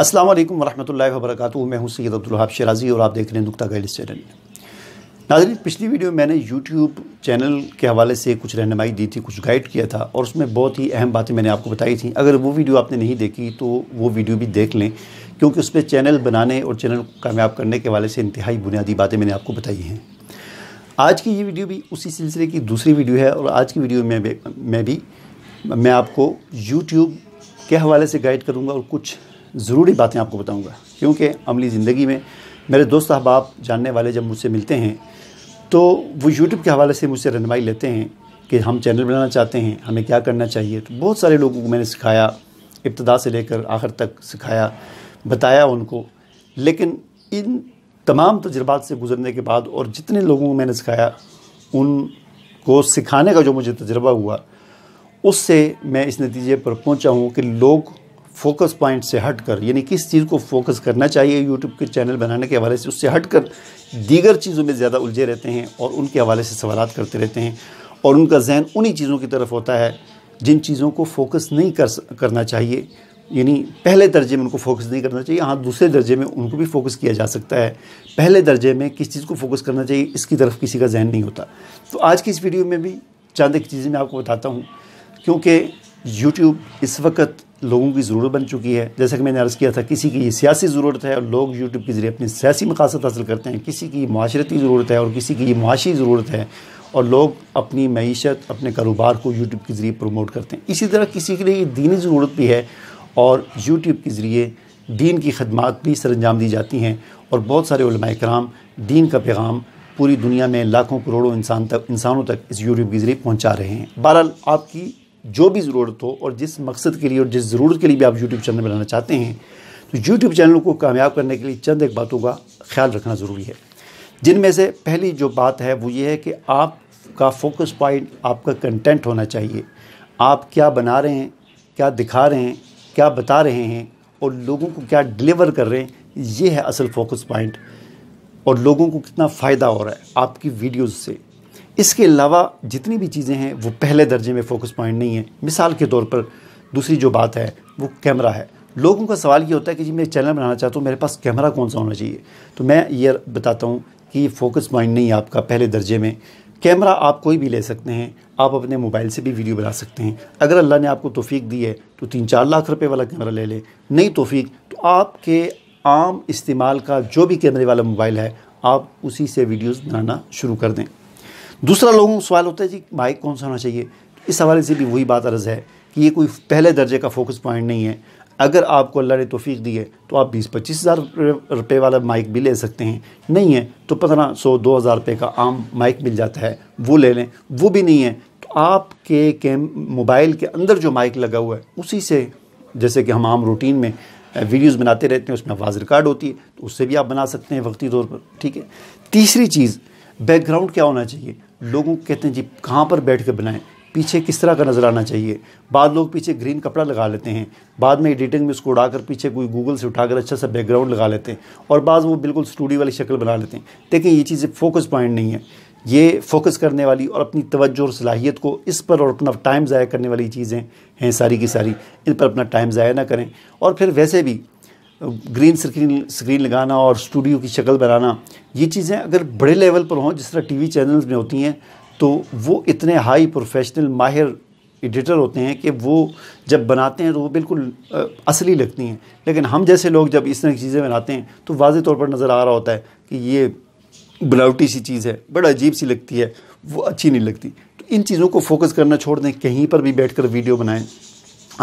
अस्सलाम वालेकुम वरहमतुल्लाहि वबरकatuह मैं हूं सैयद अब्दुल शराजी और आप देख रहे हैं नुकता गाइड चैनल नाजरीन पिछली वीडियो में मैंने यूट्यूब चैनल के हवाले से कुछ रहनमाई दी थी कुछ गाइड किया था और उसमें बहुत ही अहम बातें मैंने आपको बताई थी अगर वो वीडियो आपने नहीं देखी तो वो वीडियो भी देख लें क्योंकि उस पर चैनल बनाने और चैनल को कामयाब करने के हवाले से इंतहाई बुनियादी बातें मैंने आपको बताई हैं आज की ये वीडियो भी उसी सिलसिले की दूसरी वीडियो है और आज की वीडियो में भी मैं भी मैं आपको यूट्यूब के हवाले से गाइड करूँगा और कुछ ज़रूरी बातें आपको बताऊँगा क्योंकि अमली ज़िंदगी में मेरे दोस्त अहबाब जानने वाले जब मुझसे मिलते हैं तो वो यूट्यूब के हवाले से मुझसे रहनमाई लेते हैं कि हम चैनल बनाना चाहते हैं हमें क्या करना चाहिए तो बहुत सारे लोगों को मैंने सिखाया इब्तदा से लेकर आखिर तक सिखाया बताया उनको लेकिन इन तमाम तजर्बात से गुजरने के बाद और जितने लोगों को मैंने सिखाया उनको सिखाने का जो मुझे तजर्बा हुआ उससे मैं इस नतीजे पर पहुंचा हूं कि लोग फोकस पॉइंट से हटकर यानी किस चीज़ को फोकस करना चाहिए यूट्यूब के चैनल बनाने के हवाले से उससे हटकर दीगर चीज़ों में ज़्यादा उलझे रहते हैं और उनके हवाले से सवाल करते रहते हैं और उनका जहन उन्हीं चीज़ों की तरफ होता है जिन चीज़ों को फोकस नहीं कर करना चाहिए यानी पहले दर्जे में उनको फोकस नहीं करना चाहिए हाँ दूसरे दर्जे में उनको भी फोकस किया जा सकता है पहले दर्जे में किस चीज़ को फोकस करना चाहिए इसकी तरफ किसी का जहन नहीं होता तो आज की इस वीडियो में भी चांद एक चीज़ें मैं आपको बताता हूँ क्योंकि यूट्यूब इस वक्त लोगों की ज़रूरत बन चुकी है जैसा कि मैंने अर्ज़ किया था किसी की ये सियासी ज़रूरत है और लोग यूट्यूब के ज़रिए अपनी सियासी मकासद हासिल करते हैं किसी की माशरती ज़रूरत है और किसी की ये माशी ज़रूरत है और लोग अपनी मीशत अपने कारोबार को यूट्यूब के ज़रिए प्रमोट करते हैं इसी तरह किसी के लिए ये दीनी ज़रूरत भी है और यूट्यूब के ज़रिए दीन की खदमात भी सर अंजाम दी जाती हैं और बहुत सारे कराम दीन का पैगाम पूरी दुनिया में लाखों करोड़ों इंसान तक इंसानों तक इस यूट्यूब के ज़रिए पहुँचा रहे हैं बहरहाल आपकी जो भी ज़रूरत हो और जिस मकसद के लिए और जिस ज़रूरत के लिए भी आप यूट्यूब चैनल बनाना चाहते हैं तो यूट्यूब चैनल को कामयाब करने के लिए चंद एक बातों का ख्याल रखना ज़रूरी है जिनमें से पहली जो बात है वो ये है कि आपका फोकस पॉइंट आपका कंटेंट होना चाहिए आप क्या बना रहे हैं क्या दिखा रहे हैं क्या बता रहे हैं और लोगों को क्या डिलीवर कर रहे हैं ये है असल फोकस पॉइंट और लोगों को कितना फ़ायदा हो रहा है आपकी वीडियोज़ से इसके अलावा जितनी भी चीज़ें हैं वो पहले दर्जे में फोकस पॉइंट नहीं है मिसाल के तौर पर दूसरी जो बात है वो कैमरा है लोगों का सवाल ये होता है कि जी मैं चैनल बनाना चाहता हूँ मेरे पास कैमरा कौन सा होना चाहिए तो मैं ये बताता हूँ कि फोकस पॉइंट नहीं है आपका पहले दर्जे में कैमरा आप कोई भी ले सकते हैं आप अपने मोबाइल से भी वीडियो बना सकते हैं अगर अल्लाह ने आपको तोफ़ी दी है तो तीन चार लाख रुपये वाला कैमरा ले लें नहीं तोफ़ी तो आपके आम इस्तेमाल का जो भी कैमरे वाला मोबाइल है आप उसी से वीडियोज़ बनाना शुरू कर दें दूसरा लोगों को सवाल होता है जी बाइक कौन सा होना चाहिए इस हवाले से भी वही बात अर्ज़ है कि ये कोई पहले दर्जे का फोकस पॉइंट नहीं है अगर आपको अल्लाह ने तोफ़ी दी है तो आप बीस पच्चीस हज़ार रुपये वाला माइक भी ले सकते हैं नहीं है तो पंद्रह सौ दो हज़ार रुपये का आम माइक मिल जाता है वो ले लें वो भी नहीं है तो आपके कैम मोबाइल के अंदर जो माइक लगा हुआ है उसी से जैसे कि हम आम रूटीन में वीडियोस बनाते रहते हैं उसमें आवाज़ रिकॉर्ड होती है तो उससे भी आप बना सकते हैं वक्ती तौर पर ठीक है तीसरी चीज़ बैकग्राउंड क्या होना चाहिए लोगों को कहते हैं जी कहाँ पर बैठ कर बनाएं पीछे किस तरह का नज़र आना चाहिए बाद लोग पीछे ग्रीन कपड़ा लगा लेते हैं बाद में एडिटिंग में उसको उड़ाकर पीछे कोई गूगल से उठाकर अच्छा सा बैकग्राउंड लगा लेते हैं और बाद वो बिल्कुल स्टूडियो वाली शक्ल बना लेते हैं लेकिन ये चीज़ें फोकस पॉइंट नहीं है ये फोकस करने वाली और अपनी तवज्जो और सलाहियत को इस पर और अपना टाइम ज़ाया करने वाली चीज़ें हैं सारी की सारी इन पर अपना टाइम ज़ाया ना करें और फिर वैसे भी ग्रीन स्क्रीन स्क्रीन लगाना और स्टूडियो की शक्ल बनाना ये चीज़ें अगर बड़े लेवल पर हों जिस तरह टीवी चैनल्स में होती हैं तो वो इतने हाई प्रोफेशनल माहिर एडिटर होते हैं कि वो जब बनाते हैं तो वो बिल्कुल असली लगती हैं लेकिन हम जैसे लोग जब इस तरह की चीज़ें बनाते हैं तो वाज तौर पर नज़र आ रहा होता है कि ये बनावटी सी चीज़ है बड़ा अजीब सी लगती है वो अच्छी नहीं लगती तो इन चीज़ों को फोकस करना छोड़ दें कहीं पर भी बैठ कर वीडियो बनाएँ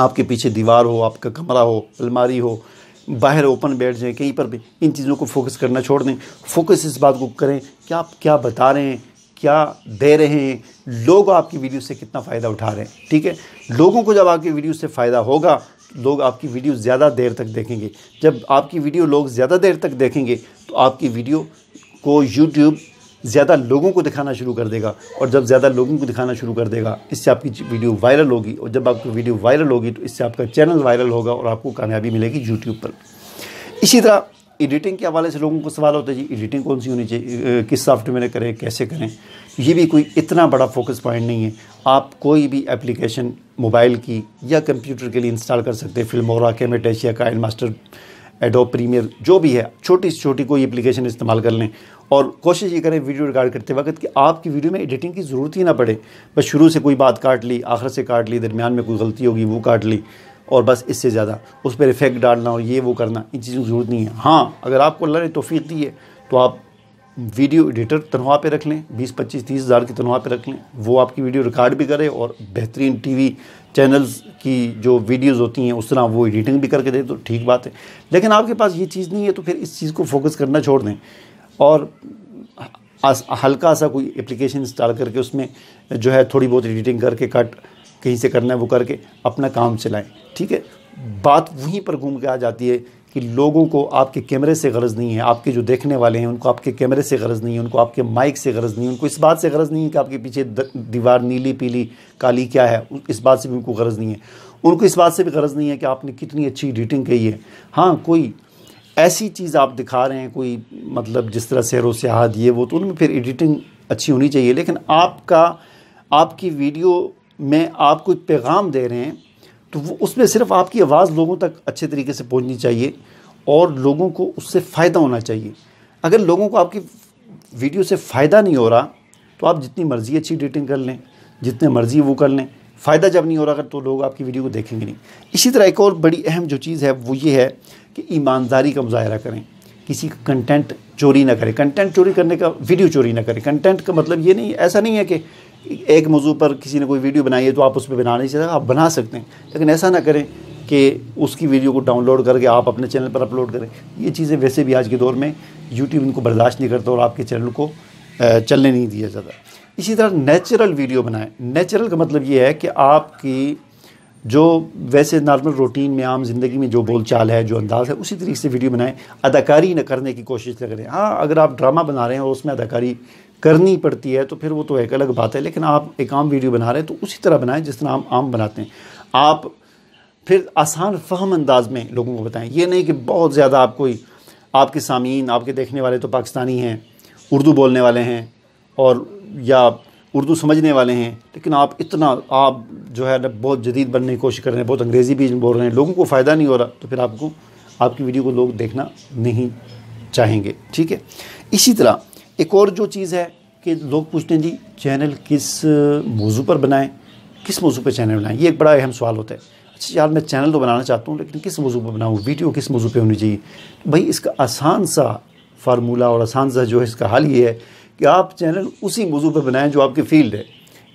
आपके पीछे दीवार हो आपका कमरा हो अलमारी हो बाहर ओपन बैठ जाएं कहीं पर भी इन चीज़ों को फोकस करना छोड़ दें फोकस इस बात को करें कि आप क्या बता रहे हैं क्या दे रहे हैं लोग आपकी वीडियो से कितना फ़ायदा उठा रहे हैं ठीक है लोगों को जब आपकी वीडियो से फ़ायदा होगा लोग आपकी वीडियो ज़्यादा देर तक देखेंगे जब आपकी वीडियो लोग ज़्यादा देर तक देखेंगे तो आपकी वीडियो को यूट्यूब ज़्यादा लोगों को दिखाना शुरू कर देगा और जब ज़्यादा लोगों को दिखाना शुरू कर देगा इससे आपकी वीडियो वायरल होगी और जब आपकी वीडियो वायरल होगी तो इससे आपका चैनल वायरल होगा और आपको कामयाबी मिलेगी यूट्यूब पर इसी तरह एडिटिंग के हवाले से लोगों को सवाल होता है जी एडिटिंग कौन सी होनी चाहिए किस सॉफ्टवेयर करें कैसे करें ये भी कोई इतना बड़ा फोकस पॉइंट नहीं है आप कोई भी एप्लीकेशन मोबाइल की या कंप्यूटर के लिए इंस्टॉल कर सकते हैं फिल्मोरा का एंड मास्टर एडो प्रीमियर जो भी है छोटी से छोटी कोई एप्लीकेशन इस्तेमाल कर लें और कोशिश ये करें वीडियो रिकॉर्ड करते वक्त कि आपकी वीडियो में एडिटिंग की ज़रूरत ही ना पड़े बस शुरू से कोई बात काट ली आखिर से काट ली दरमियान में कोई गलती होगी वो काट ली और बस इससे ज़्यादा उस पर इफेक्ट डालना और ये वो करना इन चीज़ों की ज़रूरत नहीं है हाँ अगर आपको अल्लाह ने तोफ़ी दी है तो आप वीडियो एडिटर तनख्वाह पे रख लें बीस पच्चीस तीस हज़ार की तनख्वाह पे रख लें वो आपकी वीडियो रिकॉर्ड भी करे और बेहतरीन टीवी चैनल्स की जो वीडियोस होती हैं उस तरह वो एडिटिंग भी करके दे तो ठीक बात है लेकिन आपके पास ये चीज़ नहीं है तो फिर इस चीज़ को फोकस करना छोड़ दें और हल्का सा कोई एप्लीकेशन इंस्टॉल करके उसमें जो है थोड़ी बहुत एडिटिंग करके कट कहीं से करना है वो करके अपना काम चलाएँ ठीक है बात वहीं पर घूम के आ जाती है कि लोगों को आपके कैमरे से गरज नहीं है आपके जो देखने वाले हैं उनको आपके कैमरे से गरज नहीं है उनको आपके माइक से गरज नहीं है उनको इस बात से गरज नहीं है कि आपके पीछे दीवार नीली पीली काली क्या है इस बात से भी उनको गरज नहीं है उनको इस बात से भी गरज नहीं है कि आपने कितनी अच्छी एडिटिंग की है हाँ कोई ऐसी चीज़ आप दिखा रहे हैं कोई मतलब जिस तरह सैर सियाहत ये वो तो उनमें फिर एडिटिंग अच्छी होनी चाहिए लेकिन आपका आपकी वीडियो में आप कोई पैगाम दे रहे हैं तो वो उसमें सिर्फ आपकी आवाज़ लोगों तक अच्छे तरीके से पहुंचनी चाहिए और लोगों को उससे फ़ायदा होना चाहिए अगर लोगों को आपकी वीडियो से फ़ायदा नहीं हो रहा तो आप जितनी मर्ज़ी अच्छी एडिटिंग कर लें जितने मर्ज़ी वो कर लें फ़ायदा जब नहीं हो रहा अगर तो लोग आपकी वीडियो को देखेंगे नहीं इसी तरह एक और बड़ी अहम जो चीज़ है वो ये है कि ईमानदारी का मुजाहरा करें किसी का कंटेंट चोरी ना करें कंटेंट चोरी करने का वीडियो चोरी ना करें कंटेंट का मतलब ये नहीं ऐसा नहीं है कि एक मौजू पर किसी ने कोई वीडियो बनाई है तो आप उस पर बना नहीं सकते आप बना सकते हैं लेकिन ऐसा ना करें कि उसकी वीडियो को डाउनलोड करके आप अपने चैनल पर अपलोड करें ये चीज़ें वैसे भी आज के दौर में यूट्यूब इनको बर्दाश्त नहीं करता और आपके चैनल को चलने नहीं दिया जाता इसी तरह नेचुरल वीडियो बनाएं नेचुरल का मतलब ये है कि आपकी जो वैसे नॉर्मल रूटीन में आम ज़िंदगी में जो बोलचाल है जो अंदाज़ है उसी तरीके से वीडियो बनाएं अदाकारी न करने की कोशिश करें हाँ अगर आप ड्रामा बना रहे हैं और उसमें अदाकारी करनी पड़ती है तो फिर वो तो एक अलग बात है लेकिन आप एक आम वीडियो बना रहे हैं तो उसी तरह बनाएं जिस तरह हम आम बनाते हैं आप फिर आसान फहम अंदाज में लोगों को बताएं ये नहीं कि बहुत ज़्यादा आप कोई आपके सामीन आपके देखने वाले तो पाकिस्तानी हैं उर्दू बोलने वाले हैं और या उर्दू समझने वाले हैं लेकिन आप इतना आप जो है ना बहुत जदीद बनने की कोशिश कर रहे हैं बहुत अंग्रेज़ी भी बोल रहे हैं लोगों को फ़ायदा नहीं हो रहा तो फिर आपको आपकी वीडियो को लोग देखना नहीं चाहेंगे ठीक है इसी तरह एक और जो चीज़ है कि लोग पूछते हैं जी चैनल किस मौजू पर बनाएं किस मौजू पर चैनल बनाएं ये एक बड़ा अहम सवाल होता है अच्छा यार मैं चैनल तो बनाना चाहता हूँ लेकिन किस मौजू पर बनाऊँ वीडियो किस मौजू पर होनी चाहिए भाई इसका आसान सा फार्मूला और आसान सा जो है इसका हाल ये है कि आप चैनल उसी मौजू पर बनाएं जो आपकी फील्ड है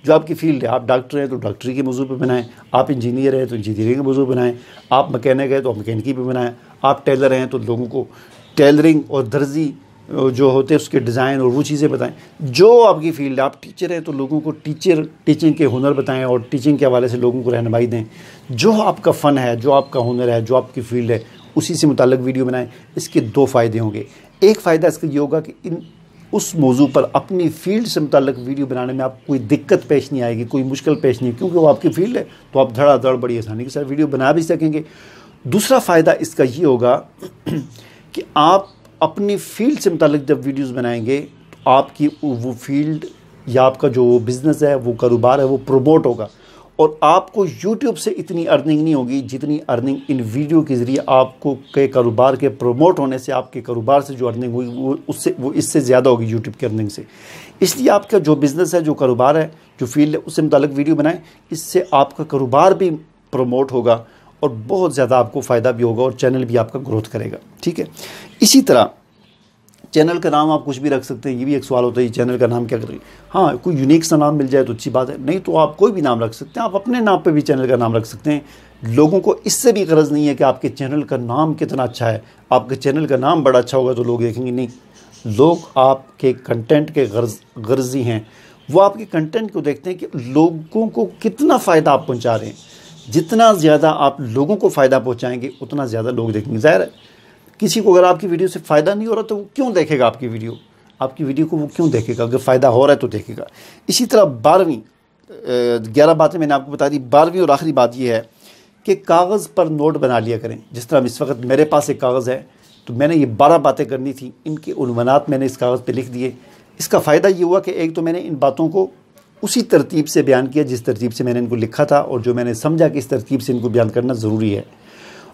जो आपकी फील्ड है आप डॉक्टर हैं तो डॉक्टरी के मौजू पर बनाएं आप इंजीनियर हैं तो इंजीनियरिंग के मौजू पर बनाएं आप मकैनिक हैं तो आप मकैनिकी पर बनाएं आप टेलर हैं तो लोगों को टेलरिंग और दर्जी जो होते हैं उसके डिज़ाइन और वो चीज़ें बताएं जो आपकी फील्ड आप टीचर हैं तो लोगों को टीचर टीचिंग के हुनर बताएं और टीचिंग के हवाले से लोगों को रहनमाई दें जो आपका फ़न है जो आपका हुनर है जो आपकी फील्ड है उसी से मुतल वीडियो बनाएं इसके दो फ़ायदे होंगे एक फ़ायदा इसका ये होगा कि इन उस मौजू पर अपनी फील्ड से मुतल वीडियो बनाने में आप कोई दिक्कत पेश नहीं आएगी कोई मुश्किल पेश नहीं क्योंकि वो आपकी फील्ड है तो आप धड़ाधड़ बड़ी आसानी के साथ वीडियो बना भी सकेंगे दूसरा फ़ायदा इसका ये होगा कि आप अपनी फील्ड से मुतल जब वीडियोस बनाएंगे तो आपकी वो फील्ड या आपका जो बिज़नेस है वो कारोबार है वो प्रमोट होगा और आपको यूट्यूब से इतनी अर्निंग नहीं होगी जितनी अर्निंग इन वीडियो के ज़रिए आपको के कारोबार के प्रमोट होने से आपके कारोबार से जो अर्निंग होगी वो उससे वो इससे ज़्यादा होगी यूट्यूब की अर्निंग से इसलिए आपका जो बिज़नेस है जो कारोबार है जो फील्ड है उससे मुतल वीडियो बनाएँ इससे आपका कारोबार भी प्रमोट होगा और बहुत ज़्यादा आपको फ़ायदा भी होगा और चैनल भी आपका ग्रोथ करेगा ठीक है इसी तरह चैनल का नाम आप कुछ भी रख सकते हैं ये भी एक सवाल होता है चैनल का नाम क्या करेंगे हाँ कोई यूनिक सा नाम मिल जाए तो अच्छी बात है नहीं तो आप कोई भी नाम रख सकते हैं आप अपने नाम पर भी चैनल का नाम रख सकते हैं लोगों को इससे भी गरज नहीं है कि आपके चैनल का नाम कितना अच्छा है आपके चैनल का नाम बड़ा अच्छा होगा तो लोग देखेंगे नहीं लोग आपके कंटेंट के गर्ज गर्जी हैं वो आपके कंटेंट को देखते हैं कि लोगों को कितना फ़ायदा आप पहुँचा रहे हैं जितना ज़्यादा आप लोगों को फ़ायदा पहुँचाएँगे उतना ज़्यादा लोग देखेंगे ज़ाहिर है किसी को अगर आपकी वीडियो से फ़ायदा नहीं हो रहा तो वो क्यों देखेगा आपकी वीडियो आपकी वीडियो को वो क्यों देखेगा अगर फ़ायदा हो रहा है तो देखेगा इसी तरह बारहवीं ग्यारह बातें मैंने आपको बता दी बारहवीं और आखिरी बात यह है कि कागज़ पर नोट बना लिया करें जिस तरह इस वक्त मेरे पास एक कागज़ है तो मैंने ये बारह बातें करनी थी इनके उनवानात मैंने इस कागज़ पर लिख दिए इसका फ़ायदा ये हुआ कि एक तो मैंने इन बातों को उसी तरतीब से बयान किया जिस तरतीब से मैंने इनको लिखा था और जो मैंने समझा कि इस तरतीब से इनको बयान करना ज़रूरी है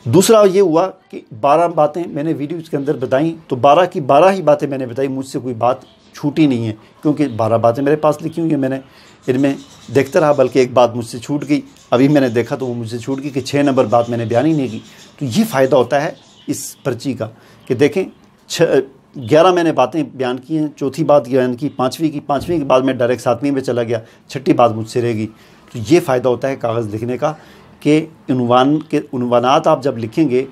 दूसरा ये हुआ कि बारह बातें मैंने वीडियो के अंदर बताई तो बारह की बारह ही बातें मैंने बताई मुझसे कोई बात छूटी नहीं है क्योंकि बारह बातें मेरे पास लिखी हुई हैं मैंने इनमें देखता रहा बल्कि एक बात मुझसे छूट गई अभी मैंने देखा तो वो मुझसे छूट गई कि छः नंबर बात मैंने बयान ही नहीं की तो ये फ़ायदा होता है इस पर्ची का कि देखें ग्यारह मैंने बातें बयान की हैं चौथी बात बयान की पाँचवीं की पाँचवीं के बाद मैं डायरेक्ट सातवीं में चला गया छठी बात मुझसे रहेगी तो ये फ़ायदा होता है कागज़ लिखने का कि उनवान के उनवानात आप जब लिखेंगे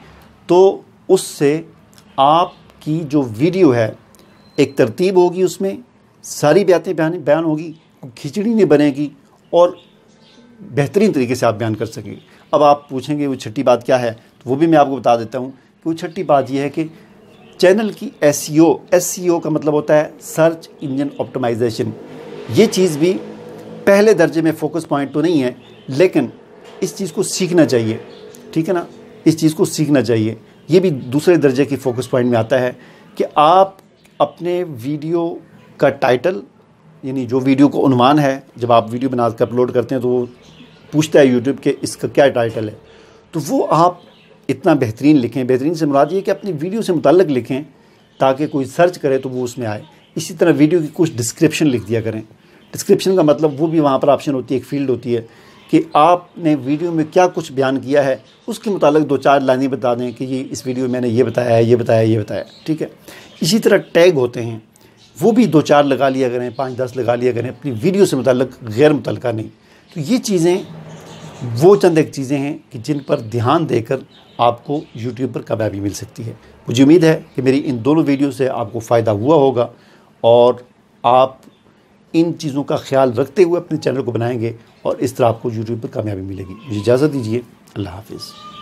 तो उससे आपकी जो वीडियो है एक तरतीब होगी उसमें सारी बातें बयान बयान होगी खिचड़ी नहीं बनेगी और बेहतरीन तरीके से आप बयान कर सकेंगे अब आप पूछेंगे वो छठी बात क्या है तो वो भी मैं आपको बता देता हूँ कि वो छठी बात यह है कि चैनल की एस सी e e का मतलब होता है सर्च इंजन ऑप्टिमाइजेशन ये चीज़ भी पहले दर्जे में फोकस पॉइंट तो नहीं है लेकिन इस चीज़ को सीखना चाहिए ठीक है ना इस चीज़ को सीखना चाहिए ये भी दूसरे दर्जे की फोकस पॉइंट में आता है कि आप अपने वीडियो का टाइटल यानी जो वीडियो को उनवान है जब आप वीडियो बना कर अपलोड करते हैं तो वो पूछता है यूट्यूब के इसका क्या टाइटल है तो वो आप इतना बेहतरीन लिखें बेहतरीन से मुराद ये कि अपनी वीडियो से मुतलक लिखें ताकि कोई सर्च करे तो वो उसमें आए इसी तरह वीडियो की कुछ डिस्क्रिप्शन लिख दिया करें डिस्क्रिप्शन का मतलब वो भी वहाँ पर ऑप्शन होती है एक फील्ड होती है कि आपने वीडियो में क्या कुछ बयान किया है उसके मुतालिक दो चार लाइनें बता दें कि ये इस वीडियो में मैंने ये बताया है ये बताया ये बताया ठीक है इसी तरह टैग होते हैं वो भी दो चार लगा लिया करें पाँच दस लगा लिया करें अपनी वीडियो से मुतल गैर मुतल नहीं तो ये चीज़ें वो चंद एक चीज़ें हैं कि जिन पर ध्यान देकर आपको यूट्यूब पर कामयाबी मिल सकती है मुझे उम्मीद है कि मेरी इन दोनों वीडियो से आपको फ़ायदा हुआ होगा और आप इन चीज़ों का ख्याल रखते हुए अपने चैनल को बनाएंगे और इस तरह आपको यूट्यूब पर कामयाबी मिलेगी मुझे इजाज़त दीजिए अल्लाह हाफिज़